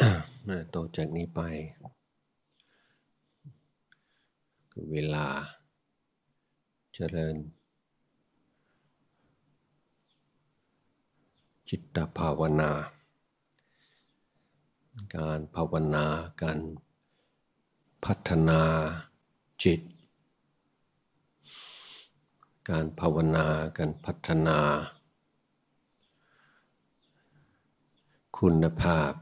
ต่อจากนี้ไปคือเวลาเจริญ จิตตภาวนา การภาวนาการพัฒนาจิต การภาวนาการพัฒนา คุณภาพ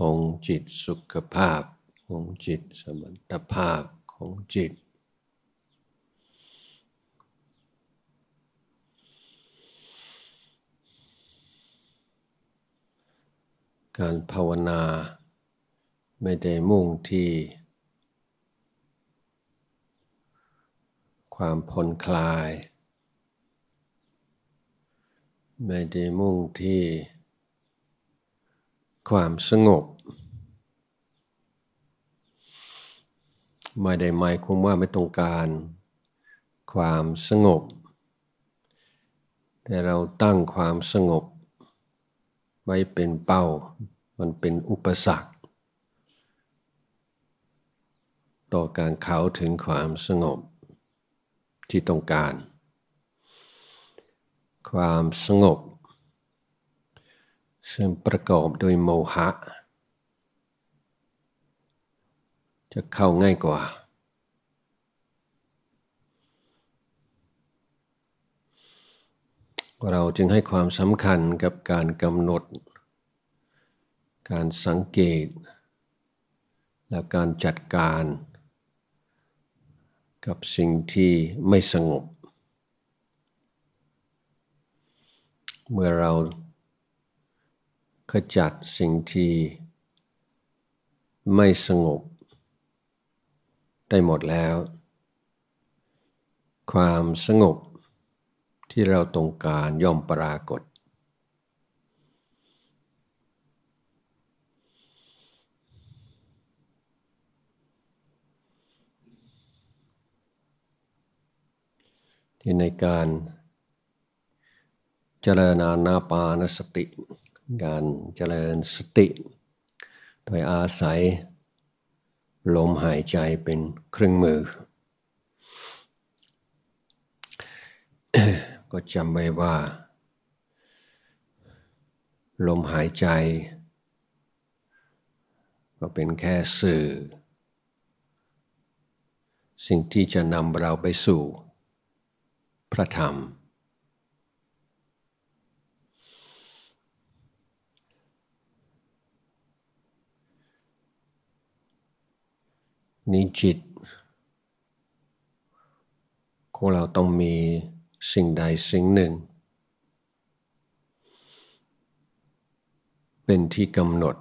ของจิตสุขภาพของจิตสมรรถภาพของจิต การภาวนาไม่ได้มุ่งที่ ความผ่อนคลาย ไม่ได้มุ่งที่ความสงบ ไม่ได้หมายความว่าไม่ต้องการ ความสงบแต่เราตั้งความสงบ ไว้เป็นเป้ามันเป็นอุปสรรคต่อการเขาถึงความสงบที่ต้องการ ความสงบซึ่งประกอบโดยโมหะ จะเข้าง่ายกว่า เราจึงให้ความสำคัญกับการกำหนด การสังเกต และการจัดการ กับสิ่งที่ไม่สงบ เมื่อเราขจัดสิ่งที่ไม่สงบ ได้หมดแล้ว ความสงบที่เราต้องการย่อมปรากฏ ที่ในการเจรณานาปานสติการเจริญสติโดยอาศัย ลมหายใจเป็นเครื่องมือ ก็จำไว้ว่า ลมหายใจก็เป็นแค่สื่อ สิ่งที่จะนำเราไปสู่พระธรรมนี้จิตของเราต้องมีสิ่งใดสิ่งหนึ่ง เป็นที่กำหนด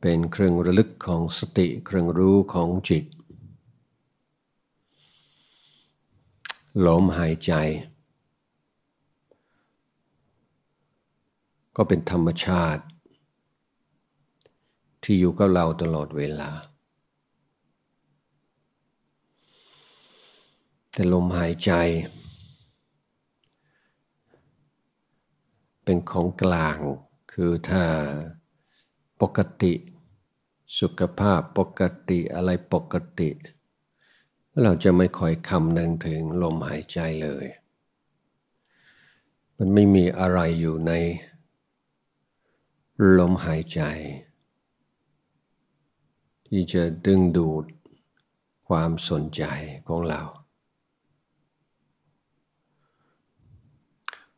เป็นเครื่องระลึกของสติเครื่องรู้ของจิตลมหายใจ ก็เป็นธรรมชาติที่อยู่กับเราตลอดเวลา แต่ลมหายใจเป็นของกลางคือถ้าปกติสุขภาพปกติอะไรปกติ เราจะไม่คอยคำนึงถึงลมหายใจเลย มันไม่มีอะไรอยู่ในลมหายใจที่จะดึงดูดความสนใจของเรา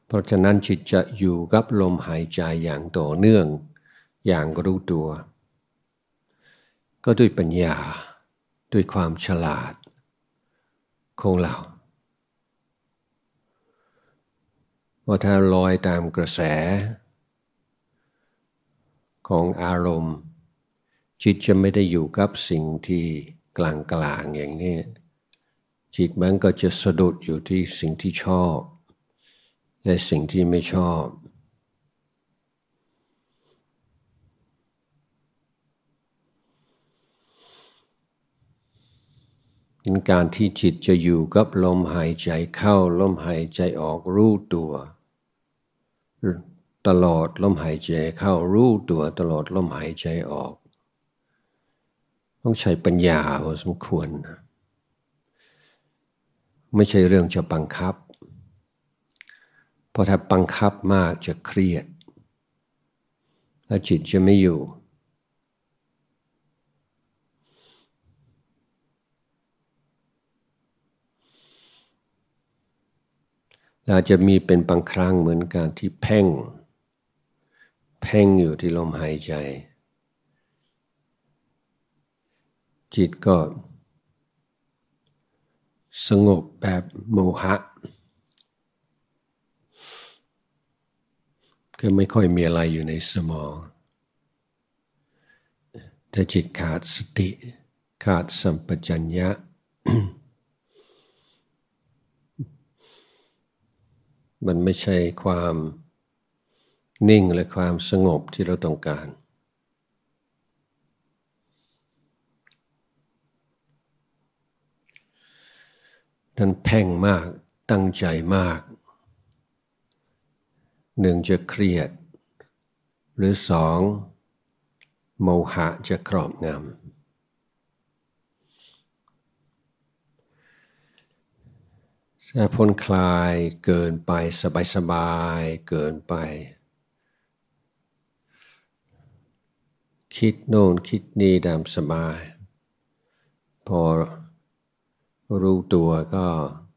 เพราะฉะนั้นจิตจะอยู่กับลมหายใจอย่างต่อเนื่องอย่างรู้ตัว ก็ด้วยปัญญาด้วยความฉลาด ของเราว่าถ้าลอยตามกระแส ของอารมณ์จิตจะไม่ได้อยู่กับสิ่งที่กลางกลางอย่างนี้ จิตมันก็จะสะดุดอยู่ที่สิ่งที่ชอบ และสิ่งที่ไม่ชอบการที่จิตจะอยู่กับลมหายใจเข้าลมหายใจออกรู้ตัว ตลอดลมหายใจเข้ารู้ตัวตลอดลมหายใจออกต้องใช้ปัญญาพอสมควร ไม่ใช่เรื่องจะบังคับ เพราะถ้าบังคับมากจะเครียด และจิตจะไม่อยู่ เราจจะมีเป็นบางครั้งเหมือนการที่เพ่งเพ่งอยู่ที่ลมหายใจจิตก็สงบแบบโมหะ ก็ไม่ค่อยมีอะไรอยู่ในสมองแต่จิตขาดสติขาดสัมปชัญญะ มันไม่ใช่ความนิ่งและความสงบที่เราต้องการท่านแพ่งมากตั้งใจมาก หนึ่งจะเครียด หรือสองโมหะจะครอบงำถ้าพ้นคลายเกินไปสบาย สบาย เกินไป คิดโน่นคิดนี่ดำสบายพอรู้ตัวก็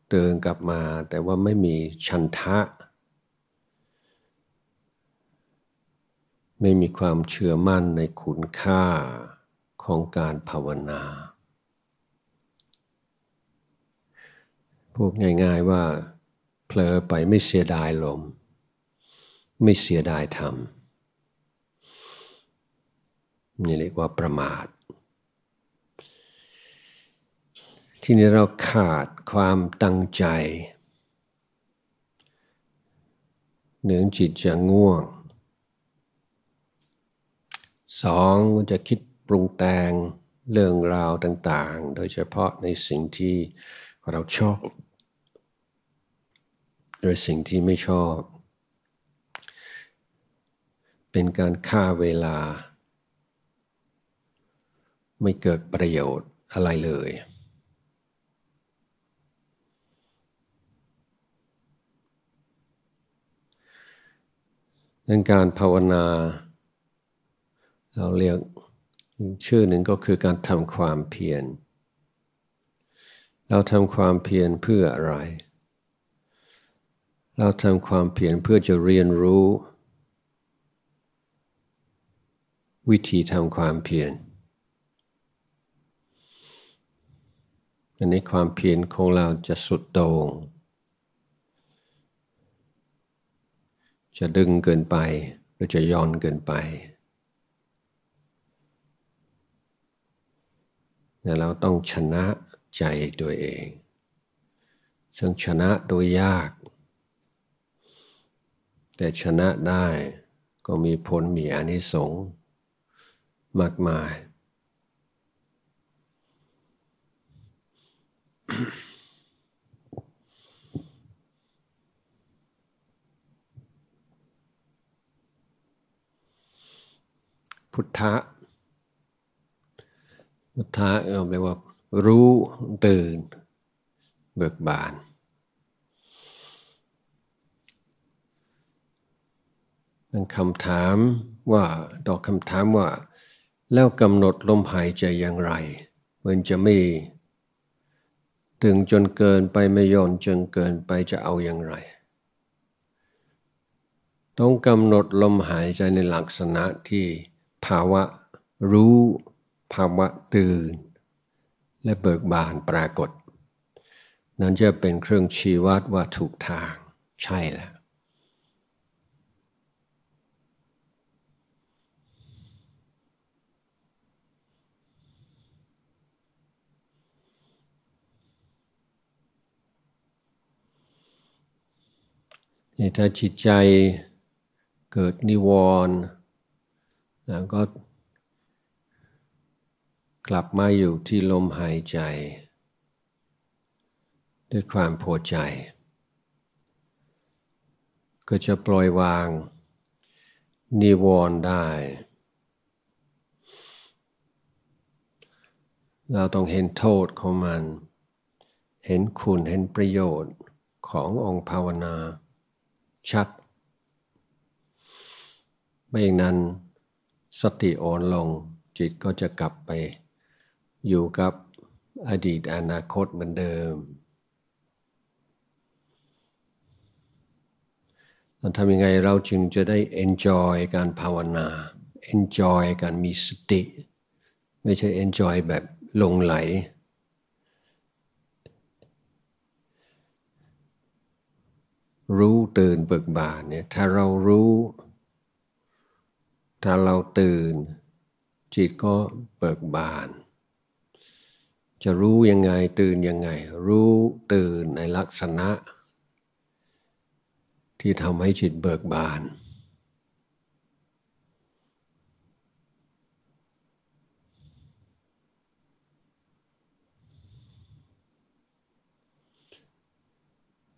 เตือนกลับมาแต่ว่าไม่มีชันทะ ไม่มีความเชื่อมั่นในคุณค่าของการภาวนา พวกง่ายๆว่าเผลอไปไม่เสียดายลม ไม่เสียดายธรรมนี่เรียกว่าประมาทที่นี้เราขาดความตั้งใจ หนึ่งจิตจะง่วงสองันจะคิดปรุงแต่งเรื่องราวต่างๆ โดยเฉพาะในสิ่งที่เราชอบหรือสิ่งที่ไม่ชอบ เป็นการฆ่าเวลา ไม่เกิดประโยชน์อะไรเลยดังการภาวนา เราเรียกชื่อหนึ่งก็คือการทำความเพียรเราทำความเพียรเพื่ออะไร เราทำความเพียรเพื่อจะเรียนรู้ วิธีทำความเพียรอันนี้ความเพียรของเราจะสุดโต่งจะดึงเกินไป หรือจะย้อนเกินไปแต่เราต้องชนะใจตัวเอง ซึ่งชนะโดยยาก แต่ชนะได้ก็มีผลมีอนิสงส์มากมายพุทธะพุทธะเรียกว่า รู้ตื่นเบิกบานนั่นคำถามว่าตอบคำถามว่า แล้วกำหนดลมหายใจอย่างไร มันจะไม่ถึงจนเกินไปไม่ย่อนจนเกินไปจะเอาอย่างไร ต้องกำหนดลมหายใจในลักษณะที่ภาวะรู้ภาวะตื่น และเบิกบานปรากฏ นั้นจะเป็นเครื่องชี้วัดว่าถูกทางใช่แล้ว ถ้าจิตใจเกิดนิวรณ์แล้วก็กลับมาอยู่ที่ลมหายใจ ด้วยความพอใจ ก็จะปล่อยวาง นิวรณ์ได้ เราต้องเห็นโทษของมันเห็นคุณเห็นประโยชน์ขององค์ภาวนาชัด ไม่อย่างนั้นสติอ่อนลงจิตก็จะกลับไปอยู่กับอดีตอนาคตเหมือนเดิมเราทำยังไงเราจึงจะได้ enjoy การภาวนา enjoy การมีสติ ไม่ใช่ enjoy แบบลงไหล รู้ตื่นเบิกบานเนี่ยถ้าเรารู้ถ้าเราตื่นจิตก็เบิกบาน จะรู้ยังไงตื่นยังไง รู้ตื่นในลักษณะ ที่ทำให้จิตเบิกบาน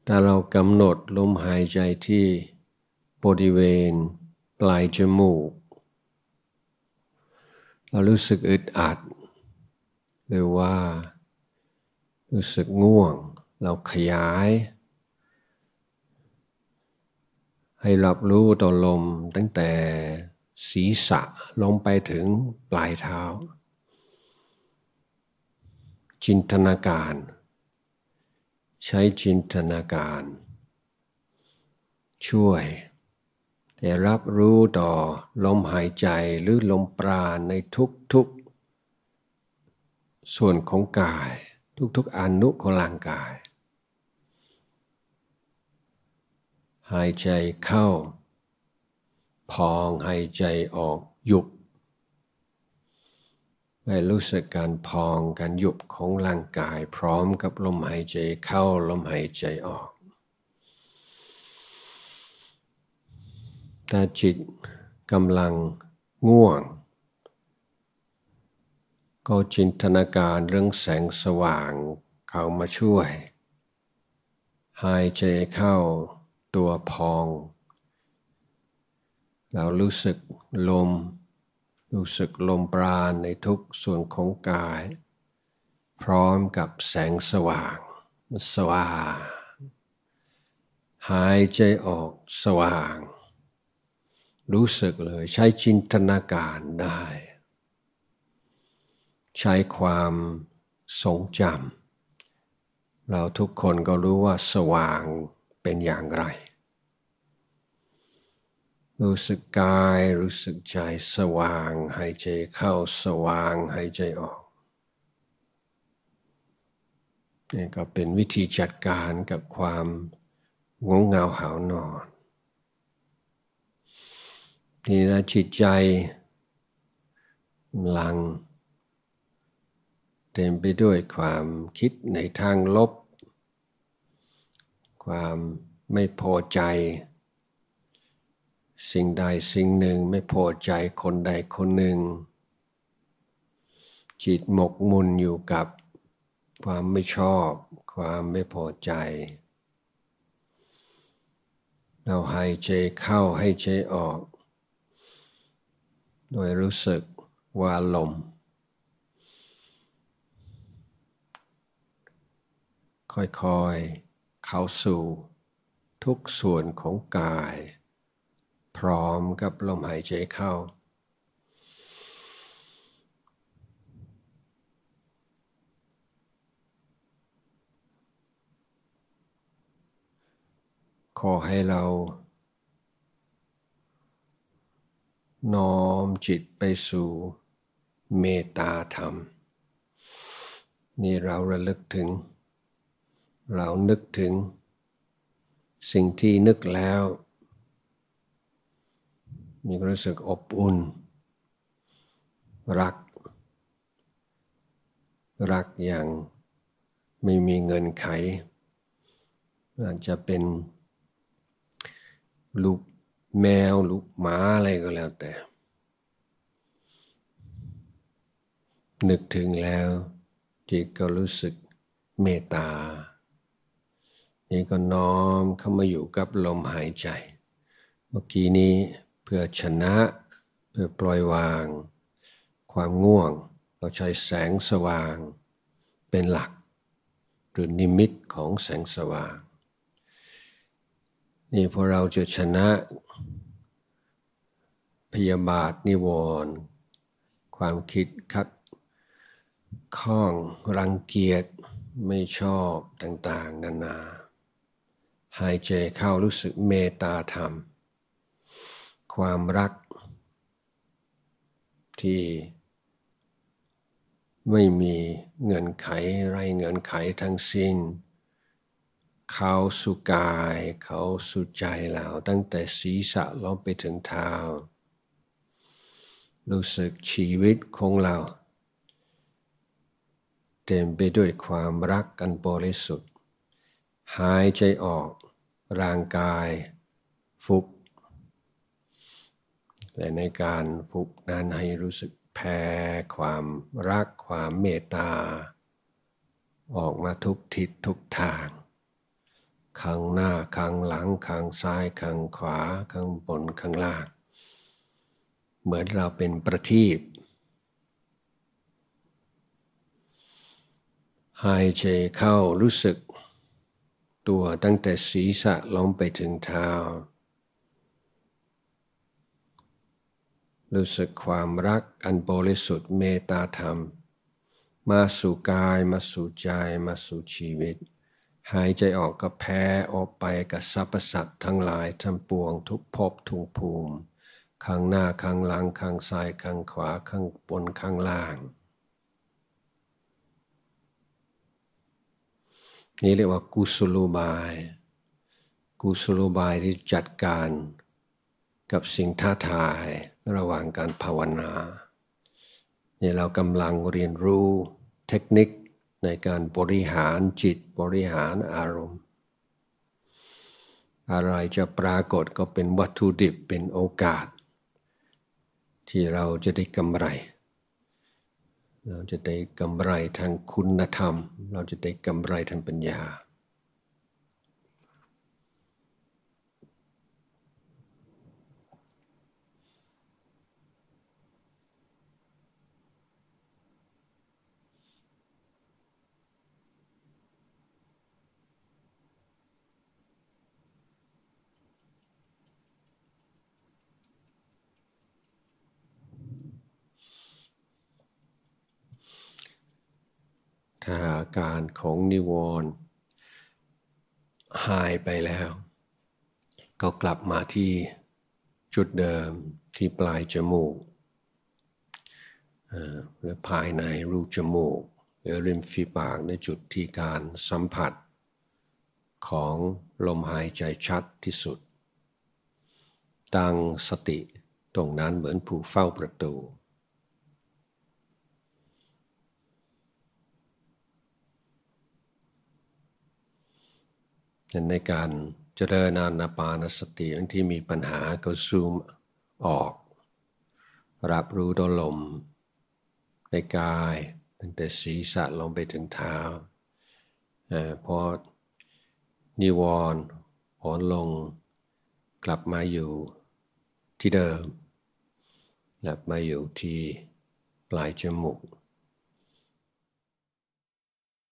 ถ้าเรากำหนดลมหายใจที่บริเวณปลายจมูกเรารู้สึกอึดอัด หรือว่ารู้สึกง่วง เราขยาย ให้รับรู้ต่อลมตั้งแต่ศีรษะลงไปถึงปลายเท้า จินตนาการ ใช้จินตนาการ ช่วยได้รับรู้ต่อ ลมหายใจหรือลมปราณในทุกๆ ส่วนของกายทุกๆอนุของร่างกาย หายใจเข้า พองหายใจออกหยุบได้รู้สึกการพองการหยุบของร่างกายพร้อมกับลมหายใจเข้าลมหายใจออกถ้าจิตกำลังง่วง ก็จินตนาการเรื่องแสงสว่างเข้ามาช่วย หายใจเข้าตัวพอง แล้วรู้สึกลม รู้สึกลมปราณในทุกส่วนของกาย พร้อมกับแสงสว่างสว่าง หายใจออกสว่างรู้สึกเลยใช้จินตนาการได้ ใช้ความทรงจำเราทุกคนก็รู้ว่าสว่างเป็นอย่างไร รู้สึกกายรู้สึกใจสว่างหายใจเข้าสว่างหายใจออกนี่ก็เป็นวิธีจัดการกับความงงเงาหาวนอนนี่นะจิตใจหลัง เต็มไปด้วยความคิดในทางลบ ความไม่พอใจสิ่งใดสิ่งหนึ่งไม่พอใจคนใดคนหนึ่ง จิตหมกมุ่นอยู่กับความไม่ชอบ ความไม่พอใจ เราหายใจเข้าให้ใจออกโดยรู้สึกว่าลม ค่อยๆเข้าสู่ ทุกส่วนของกาย พร้อมกับลมหายใจเข้า ขอให้เราน้อมจิตไปสู่เมตตาธรรม นี่เราระลึกถึง เรานึกถึงสิ่งที่นึกแล้ว มีความรู้สึกอบอุ่น รักรักอย่างไม่มีเงินไขอาจจะเป็นลูกแมวหรือหมาอะไรก็แล้วแต่ นึกถึงแล้วจิตก็รู้สึกเมตตานี่ก็น้อมเข้ามาอยู่กับลมหายใจ เมื่อกี้นี้เพื่อชนะ เพื่อปล่อยวาง ความง่วงเราใช้แสงสว่าง เป็นหลัก หรือนิมิตของแสงสว่างนี่พอเราจะชนะพยาบาท นิวรณ์ความคิดคัดข้องรังเกียจไม่ชอบต่างๆ นานาหายใจเข้ารู้สึกเมตตาธรรม ความรัก ที่ไม่มีเงินไข ไรเงินไขทั้งสิ้นเข้าสู่กายเข้าสู่ใจเราตั้งแต่ศีรษะลงไปถึงเท้ารู้สึกชีวิตของเราเต็มไปด้วยความรักกันบริสุทธิ์หายใจออกร่างกาย ฟุบและในการฟุบนั้นให้รู้สึกแผ่ความรักความเมตตา ออกมาทุกทิศทุกทางข้างหน้าข้างหลังข้างซ้ายข้างขวาข้างบนข้างล่างเหมือนเราเป็นประทีปหายใจเข้ารู้สึกตัวตั้งแต่ศีรษะลงไปถึงเท้า รู้สึกความรักอันบริสุทธิ์ เมตตาธรรม มาสู่กายมาสู่ใจมาสู่ชีวิตหายใจออกก็แพ้ออกไปกับสรรพสัตว์ทั้งหลายทั้งปวงทุกภพทุกภูมิข้างหน้าข้างหลังข้างซ้ายข้างขวาข้างบนข้างล่าง นี่เรียกว่ากุศโลบายกุศโลบายที่จัดการกับสิ่งท้าทายระหว่างการภาวนาเนี่ยเรากำลังเรียนรู้เทคนิคในการบริหารจิตบริหารอารมณ์ อะไรจะปรากฏก็เป็นวัตถุดิบเป็นโอกาส ที่เราจะได้กำไร เราจะได้กำไรทางคุณธรรม เราจะได้กำไรทางปัญญาถ้าอาการของนิวรณ์หายไปแล้ว ก็กลับมาที่จุดเดิมที่ปลายจมูกหรือภายในรูจมูกหรือริมฝีปากในจุดที่การสัมผัสของลมหายใจชัดที่สุด ตั้งสติตรงนั้นเหมือนผู้เฝ้าประตูนในการเจริญนานาปานสติอันที่มีปัญหา ก็ซูมออก รับรู้ดลมในกายตั้งแต่ศีรษะลงไปถึงเท้าพอนิวรณ์อ่อนลง กลับมาอยู่ที่เดิมกลับมาอยู่ที่ปลายจมูก